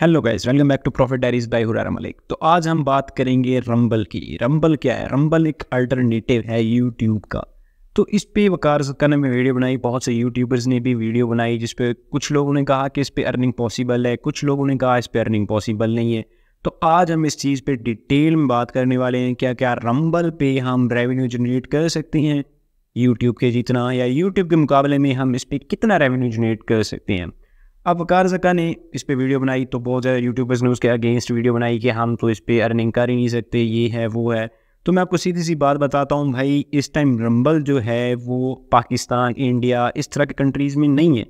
hello guys welcome back to profit diaries by Huraira Malik तो आज हम बात करेंगे रंबल की रंबल क्या है रंबल एक अल्टरनेटिव है यूट्यूब का तो इस पे वकार सत्ता ने वीडियो बनाई बहुत से यूट्यूबर्स ने भी वीडियो बनाई जिस पे कुछ लोगों ने कहा कि इस पे अर्निंग पॉसिबल है कुछ लोगों ने कहा इस पे अर्निंग पॉसिबल नहीं है तो आज हम इस चीज़ पे डिटेल में बात करने वाले हैं क्या क्या रंबल पे हम रेवेन्यू जनरेट कर सकते हैं यूट्यूब के जितना या यूट्यूब के मुकाबले में हम इस पर कितना रेवेन्यू जनरेट कर सकते हैं अब वकार जका ने इस पर वीडियो बनाई तो बहुत ज़्यादा यूट्यूबर्स ने उसके अगेंस्ट वीडियो बनाई कि हम तो इस पर अर्निंग कर ही नहीं सकते ये है वो है तो मैं आपको सीधी सी बात बताता हूँ भाई इस टाइम रंबल जो है वो पाकिस्तान इंडिया इस तरह के कंट्रीज़ में नहीं है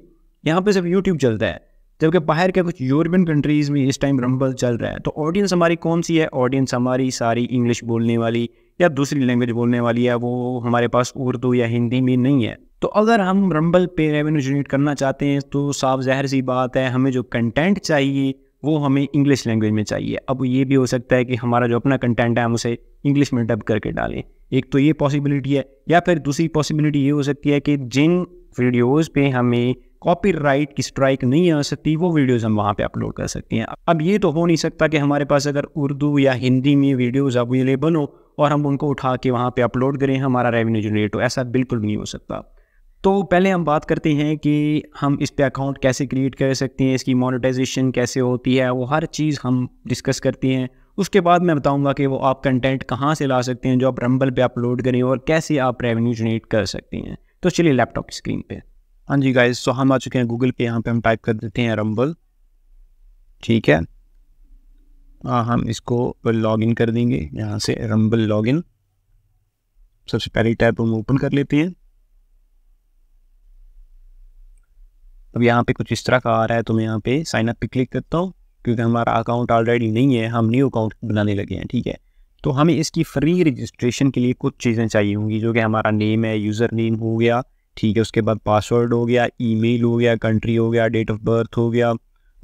यहाँ पर सिर्फ यूट्यूब चलता है जबकि बाहर के कुछ यूरोपियन कंट्रीज़ में इस टाइम रंबल चल रहा है तो ऑडियंस हमारी कौन सी है ऑडियंस हमारी सारी इंग्लिश बोलने वाली या दूसरी लैंग्वेज बोलने वाली है वो हमारे पास उर्दू या हिंदी में नहीं है तो अगर हम रंबल पे रेवेन्यू जनरेट करना चाहते हैं तो साफ जहर सी बात है हमें जो कंटेंट चाहिए वो हमें इंग्लिश लैंग्वेज में चाहिए अब ये भी हो सकता है कि हमारा जो अपना कंटेंट है हम उसे इंग्लिश में डब करके डालें एक तो ये पॉसिबिलिटी है या फिर दूसरी पॉसिबिलिटी ये हो सकती है कि जिन वीडियोज़ पे हमें कॉपीराइट की स्ट्राइक नहीं आ सकती वो वीडियोज़ हम वहाँ पे अपलोड कर सकते हैं अब ये तो हो नहीं सकता कि हमारे पास अगर उर्दू या हिंदी में वीडियोज़ अवेलेबल हो और हम उनको उठा के वहाँ पे अपलोड करें हमारा रेवेन्यू जनरेट हो ऐसा बिल्कुल नहीं हो सकता तो पहले हम बात करते हैं कि हम इस पे अकाउंट कैसे क्रिएट कर सकते हैं इसकी मोनेटाइजेशन कैसे होती है वो हर चीज़ हम डिस्कस करते हैं उसके बाद मैं बताऊंगा कि वो आप कंटेंट कहाँ से ला सकते हैं जो आप रंबल पे अपलोड करें और कैसे आप रेवेन्यू जनरेट कर सकते हैं तो चलिए लैपटॉप स्क्रीन पर हाँ जी गाइज सो हम आ चुके हैं गूगल पे यहाँ पे हम टाइप कर देते हैं रंबल ठीक है आ, हाँ, हम इसको लॉग कर देंगे यहाँ से रंबल लॉग सबसे पहले टैब हम ओपन कर लेते हैं अब यहाँ पे कुछ इस तरह का आ रहा है तो मैं यहाँ पे साइन अप पे क्लिक करता हूँ क्योंकि हमारा अकाउंट ऑलरेडी नहीं है हम न्यू अकाउंट बनाने लगे हैं ठीक है तो हमें इसकी फ्री रजिस्ट्रेशन के लिए कुछ चीज़ें चाहिए होंगी जो कि हमारा नेम है यूज़र नेम हो गया ठीक है उसके बाद पासवर्ड हो गया ईमेल हो गया कंट्री हो गया डेट ऑफ बर्थ हो गया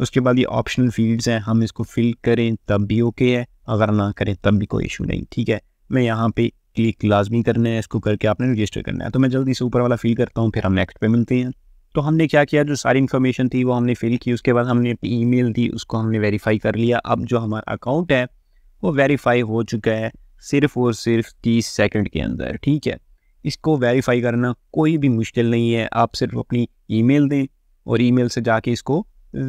उसके बाद ये ऑप्शनल फील्ड्स हैं हम इसको फिल करें तब भी ओके है अगर ना करें तब भी कोई इशू नहीं ठीक है मैं यहाँ पे क्लिक लाजमी करना है इसको करके आपने रजिस्टर करना है तो मैं जल्दी से ऊपर वाला फिल करता हूँ फिर हम नेक्स्ट पे मिलते हैं तो हमने क्या किया जो सारी इन्फॉर्मेशन थी वो हमने फिल की उसके बाद हमने ईमेल दी उसको हमने वेरीफाई कर लिया अब जो हमारा अकाउंट है वो वेरीफाई हो चुका है सिर्फ और सिर्फ तीस सेकंड के अंदर ठीक है इसको वेरीफाई करना कोई भी मुश्किल नहीं है आप सिर्फ अपनी ईमेल दें और ईमेल से जाके इसको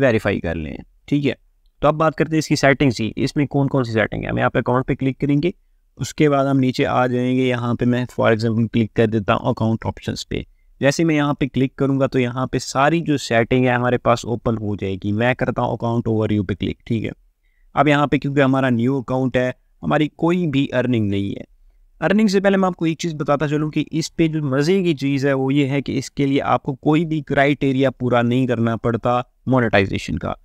वेरीफाई कर लें ठीक है तो अब बात करते हैं इसकी सेटिंग्स की इसमें कौन कौन सी सेटिंग है हम यहाँ पे अकाउंट पे क्लिक करेंगे उसके बाद हम नीचे आ जाएंगे यहाँ पे मैं फॉर एग्जांपल क्लिक कर देता हूँ अकाउंट ऑप्शंस पे जैसे मैं यहाँ पे क्लिक करूँगा तो यहाँ पे सारी जो सेटिंग है हमारे पास ओपन हो जाएगी मैं करता हूँ अकाउंट ओवर यू पे क्लिक ठीक है अब यहाँ पे क्योंकि हमारा न्यू अकाउंट है हमारी कोई भी अर्निंग नहीं है अर्निंग से पहले मैं आपको एक चीज़ बताता चलूँ कि इस पे जो मज़े की चीज़ है वो ये है कि इसके लिए आपको कोई भी क्राइटेरिया पूरा नहीं करना पड़ता मोनेटाइजेशन का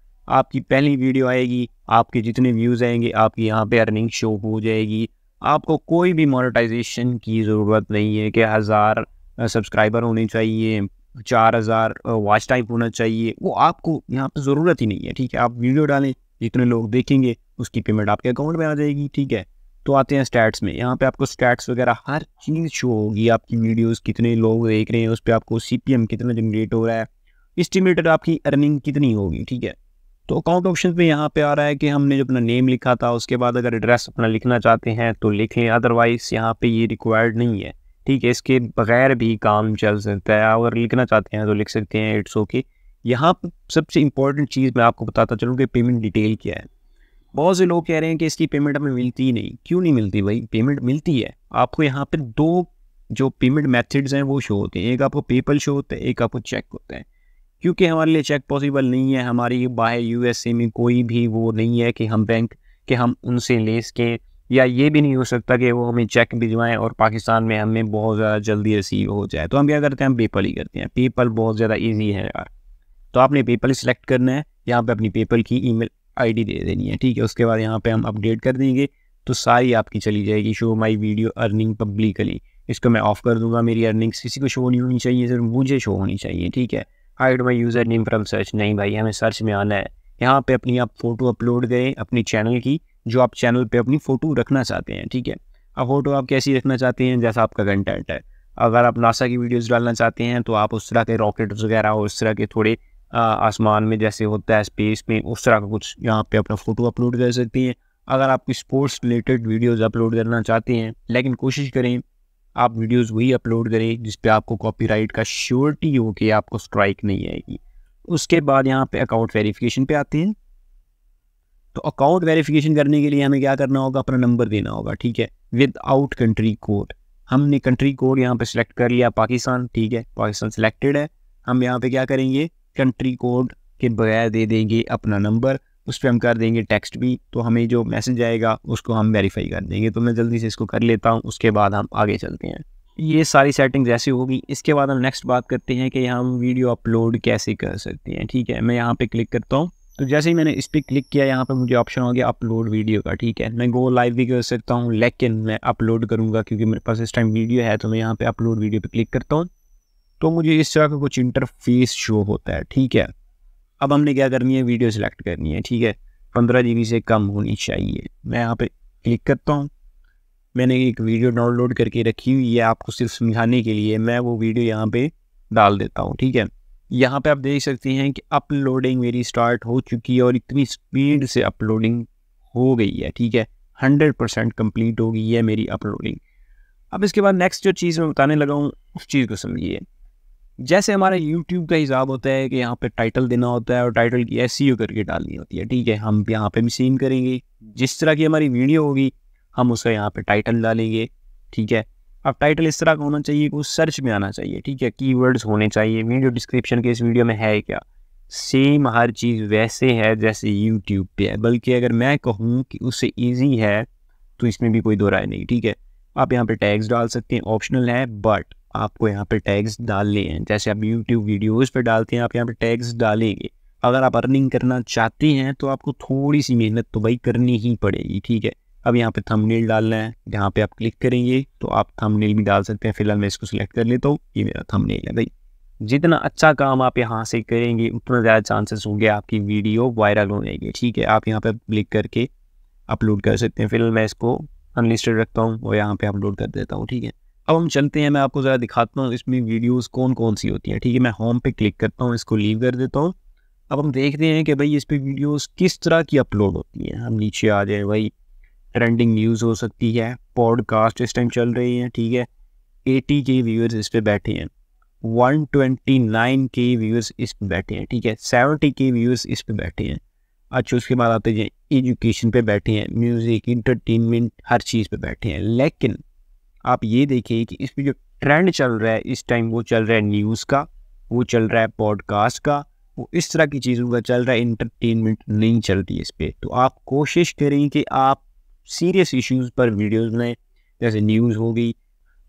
आपकी पहली वीडियो आएगी आपके जितने व्यूज़ आएंगे आपकी यहाँ पे अर्निंग शो हो जाएगी आपको कोई भी मोनेटाइजेशन की ज़रूरत नहीं है कि हज़ार सब्सक्राइबर होने चाहिए चार हज़ार वॉच टाइप होना चाहिए वो आपको यहाँ पर ज़रूरत ही नहीं है ठीक है आप वीडियो डालें जितने लोग देखेंगे उसकी पेमेंट आपके अकाउंट में आ जाएगी ठीक है तो आते हैं स्टैट्स में यहाँ पे आपको स्टैट्स वगैरह हर चीज़ शो होगी आपकी वीडियोस कितने लोग देख रहे हैं उस पर आपको सी कितना जनरेट हो रहा है इस्टीमेटेड आपकी अर्निंग कितनी होगी ठीक है तो अकाउंट ऑप्शन पे यहाँ पे आ रहा है कि हमने जो अपना नेम लिखा था उसके बाद अगर एड्रेस अपना लिखना चाहते हैं तो लिखें अदरवाइज़ यहाँ पर ये रिक्वायर्ड नहीं है ठीक है इसके बगैर भी काम चल सकता है अगर लिखना चाहते हैं तो लिख सकते हैं इट्स ओके यहाँ सबसे इंपॉर्टेंट चीज़ मैं आपको बताता चलूँ कि पेमेंट डिटेल क्या है बहुत से लोग कह रहे हैं कि इसकी पेमेंट हमें मिलती ही नहीं क्यों नहीं मिलती भाई पेमेंट मिलती है आपको यहाँ पर दो जो पेमेंट मेथड्स हैं वो शो होते हैं एक आपको पेपल शो होता है एक आपको चेक होता है क्योंकि हमारे लिए चेक पॉसिबल नहीं है हमारी बाहर यूएसए में कोई भी वो नहीं है कि हम बैंक के हम उनसे ले सकें या ये भी नहीं हो सकता कि वो हमें चेक भिजवाएं और पाकिस्तान में हमें बहुत ज़्यादा जल्दी रिसीव हो जाए तो हम क्या करते हैं हम पेपल ही करते हैं पेपल बहुत ज़्यादा ईजी है यार तो आपने पेपल सेलेक्ट करना है यहाँ पर अपनी पेपल की आई डी दे देनी है ठीक है उसके बाद यहाँ पर हम अपडेट कर देंगे तो सारी आपकी चली जाएगी show my video earning publicly इसको मैं ऑफ कर दूंगा मेरी अर्निंग्स किसी को शो नहीं होनी चाहिए सिर्फ मुझे शो होनी चाहिए ठीक है hide my user name from search नहीं भाई हमें सर्च में आना है यहाँ पे अपनी आप फ़ोटो अपलोड करें अपनी चैनल की जो आप चैनल पे अपनी फ़ोटो रखना चाहते हैं ठीक है अब फ़ोटो आप कैसी रखना चाहते हैं जैसा आपका कंटेंट है अगर आप नासा की वीडियोस डालना चाहते हैं तो आप उस तरह के रॉकेट्स वगैरह और उस तरह के थोड़े आसमान में जैसे होता है स्पेस में उस तरह का कुछ यहाँ पे अपना फ़ोटो अपलोड कर सकते हैं अगर आप स्पोर्ट्स रिलेटेड वीडियोस अपलोड करना चाहते हैं लेकिन कोशिश करें आप वीडियोस वही अपलोड करें जिस पे आपको कॉपीराइट का श्योरिटी हो कि आपको स्ट्राइक नहीं आएगी उसके बाद यहाँ पे अकाउंट वेरिफिकेशन पे आते हैं तो अकाउंट वेरिफिकेशन करने के लिए हमें क्या करना होगा अपना नंबर देना होगा ठीक है विद आउट कंट्री कोड हमने कंट्री कोड यहाँ पे सिलेक्ट कर लिया पाकिस्तान ठीक है पाकिस्तान सिलेक्टेड है हम यहाँ पे क्या करेंगे कंट्री कोड के बगैर दे देंगे अपना नंबर उस पर हम कर देंगे टेक्स्ट भी तो हमें जो मैसेज आएगा उसको हम वेरीफाई कर देंगे तो मैं जल्दी से इसको कर लेता हूँ उसके बाद हम आगे चलते हैं ये सारी सेटिंग्स ऐसी होगी इसके बाद हम नेक्स्ट बात करते हैं कि हम वीडियो अपलोड कैसे कर सकते हैं ठीक है मैं यहाँ पे क्लिक करता हूँ तो जैसे ही मैंने इस पर क्लिक किया यहाँ पर मुझे ऑप्शन हो गया अपलोड वीडियो का ठीक है मैं गो लाइव भी कर सकता हूँ लेकिन मैं अपलोड करूँगा क्योंकि मेरे पास इस टाइम वीडियो है तो मैं यहाँ पे अपलोड वीडियो पे क्लिक करता हूँ तो मुझे इस तरह का कुछ इंटरफेस शो होता है ठीक है अब हमने क्या करनी है वीडियो सेलेक्ट करनी है ठीक है पंद्रह जी से कम होनी चाहिए मैं यहाँ पर क्लिक करता हूँ मैंने एक वीडियो डाउनलोड करके रखी हुई है आपको सिर्फ समझाने के लिए मैं वो वीडियो यहाँ पर डाल देता हूँ ठीक है यहाँ पे आप देख सकते हैं कि अपलोडिंग मेरी स्टार्ट हो चुकी है और इतनी स्पीड से अपलोडिंग हो गई है ठीक है हंड्रेड परसेंट कम्प्लीट हो गई है मेरी अपलोडिंग अब इसके बाद नेक्स्ट जो चीज़ मैं बताने लगा हूँ उस चीज़ को समझिए जैसे हमारे यूट्यूब का हिसाब होता है कि यहाँ पे टाइटल देना होता है और टाइटल की एस e करके डालनी होती है ठीक है हम यहाँ पे भी सेम करेंगे जिस तरह की हमारी वीडियो होगी हम उसका यहाँ पे टाइटल डालेंगे ठीक है अब टाइटल इस तरह का होना चाहिए कि सर्च में आना चाहिए ठीक है की होने चाहिए वीडियो डिस्क्रिप्शन के इस वीडियो में है क्या सेम हर चीज़ वैसे है जैसे यूट्यूब पे है बल्कि अगर मैं कहूँ कि उससे ईजी है तो इसमें भी कोई दो राय नहीं ठीक है आप यहाँ पे टैग्स डाल सकते हैं ऑप्शनल है बट आपको यहाँ पे टैग्स डालने हैं जैसे आप यूट्यूब वीडियोज़ पर डालते हैं आप यहाँ पे टैग्स डालेंगे अगर आप अर्निंग करना चाहते हैं तो आपको थोड़ी सी मेहनत तो भाई करनी ही पड़ेगी ठीक है अब यहाँ पे थंबनेल डालना है यहाँ पे आप क्लिक करेंगे तो आप थंबनेल भी डाल सकते हैं फिलहाल मैं इसको सिलेक्ट कर लेता हूँ ये मेरा थंबनेल है भाई जितना अच्छा काम आप यहाँ से करेंगे उतना ज़्यादा चांसेस होंगे आपकी वीडियो वायरल हो जाएगी ठीक है आप यहाँ पर क्लिक करके अपलोड कर सकते हैं फिलहाल मैं इसको अनलिस्टेड रखता हूँ और यहाँ पे अपलोड कर देता हूँ ठीक है अब हम चलते हैं मैं आपको ज़रा दिखाता हूँ इसमें वीडियोज़ कौन कौन सी होती हैं ठीक है मैं होम पे क्लिक करता हूँ इसको लीव कर देता हूँ अब हम देखते हैं कि भाई इस पर वीडियोज किस तरह की अपलोड होती हैं हम नीचे आ जाए भाई ट्रेंडिंग न्यूज़ हो सकती है पॉडकास्ट इस टाइम चल रही है ठीक है एटी के व्यूअर्स इस पर बैठे हैं वन ट्वेंटी नाइन के व्यूअर्स इस पर बैठे हैं ठीक है सेवेंटी के व्यूअर्स इस पर बैठे हैं अच्छा उसके बाद आते हैं एजुकेशन पे बैठे हैं म्यूज़िक इंटरटेनमेंट हर चीज़ पे बैठे हैं लेकिन आप ये देखिए कि इस पर जो ट्रेंड चल रहा है इस टाइम वो चल रहा है न्यूज़ का वो चल रहा है पॉडकास्ट का वो इस तरह की चीज़ों का चल रहा है इंटरटेनमेंट नहीं चल रही है इस पर तो आप कोशिश करें कि आप सीरियस इश्यूज पर वीडियोस में जैसे न्यूज़ होगी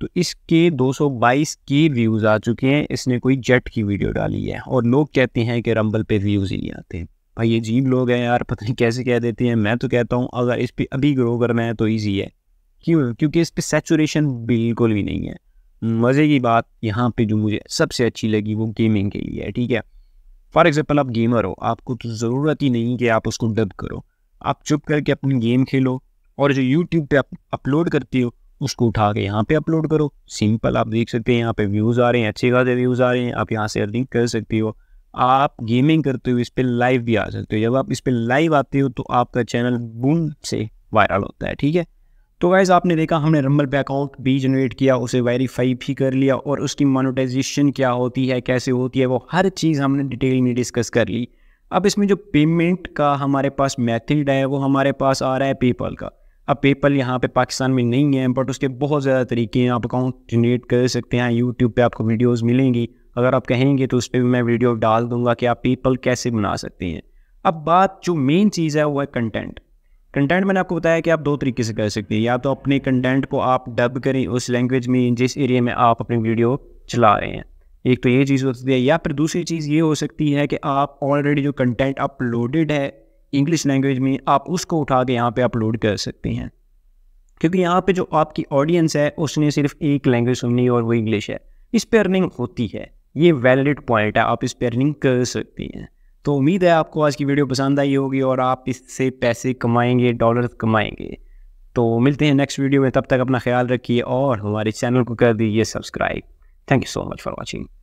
तो इसके 222 के व्यूज़ आ चुके हैं इसने कोई जेट की वीडियो डाली है और लोग कहते हैं कि रंबल पे व्यूज़ ही नहीं आते भाई अजीब लोग हैं यार पता नहीं कैसे कह देते हैं मैं तो कहता हूँ अगर इस पर अभी ग्रो करना है तो ईजी है क्यों क्योंकि इस पर सेचुरेशन बिल्कुल भी नहीं है मज़े की बात यहाँ पे जो मुझे सबसे अच्छी लगी वो गेमिंग के लिए है ठीक है फॉर एग्ज़ाम्पल आप गेमर हो आपको तो ज़रूरत ही नहीं कि आप उसको डब करो आप चुप करके अपनी गेम खेलो और जो यूट्यूब पे आप अपलोड करती हो उसको उठा के यहाँ पे अपलोड करो सिंपल आप देख सकते हैं यहाँ पे व्यूज़ आ रहे हैं अच्छे खासे व्यूज़ आ रहे हैं आप यहाँ से अर्निंग कर सकते हो आप गेमिंग करते हो इस पर लाइव भी आ सकते हो जब आप इस पर लाइव आते हो तो आपका चैनल बूम से वायरल होता है ठीक है तो गाइज़ आपने देखा हमने रंबल पे अकाउंट भी जनरेट किया उसे वेरीफाई भी कर लिया और उसकी मोनेटाइजेशन क्या होती है कैसे होती है वो हर चीज़ हमने डिटेल में डिस्कस कर ली अब इसमें जो पेमेंट का हमारे पास मेथड है वो हमारे पास आ रहा है पेपल का अब पेपल यहाँ पे पाकिस्तान में नहीं है बट उसके बहुत ज़्यादा तरीके हैं आप अकाउंट जनरेट कर सकते हैं यूट्यूब पे आपको वीडियोस मिलेंगी अगर आप कहेंगे तो उस पर भी मैं वीडियो डाल दूंगा कि आप पेपल कैसे बना सकते हैं अब बात जो मेन चीज़ है वो है कंटेंट कंटेंट मैंने आपको बताया कि आप दो तरीके से कर सकते हैं या तो अपने कंटेंट को आप डब करें उस लैंग्वेज में जिस एरिया में आप अपनी वीडियो चला रहे हैं एक तो ये चीज़ हो सकती है या फिर दूसरी चीज़ ये हो सकती है कि आप ऑलरेडी जो कंटेंट अपलोडेड है इंग्लिश लैंग्वेज में आप उसको उठा के यहाँ पे अपलोड कर सकते हैं क्योंकि यहाँ पे जो आपकी ऑडियंस है उसने सिर्फ एक लैंग्वेज सुननी और वो इंग्लिश है इस पर अर्निंग होती है ये वैलिड पॉइंट है आप इस पर अर्निंग कर सकते हैं तो उम्मीद है आपको आज की वीडियो पसंद आई होगी और आप इससे पैसे कमाएंगे डॉलर कमाएंगे तो मिलते हैं नेक्स्ट वीडियो में तब तक अपना ख्याल रखिए और हमारे चैनल को कर दीजिए subscribe thank you so much for watching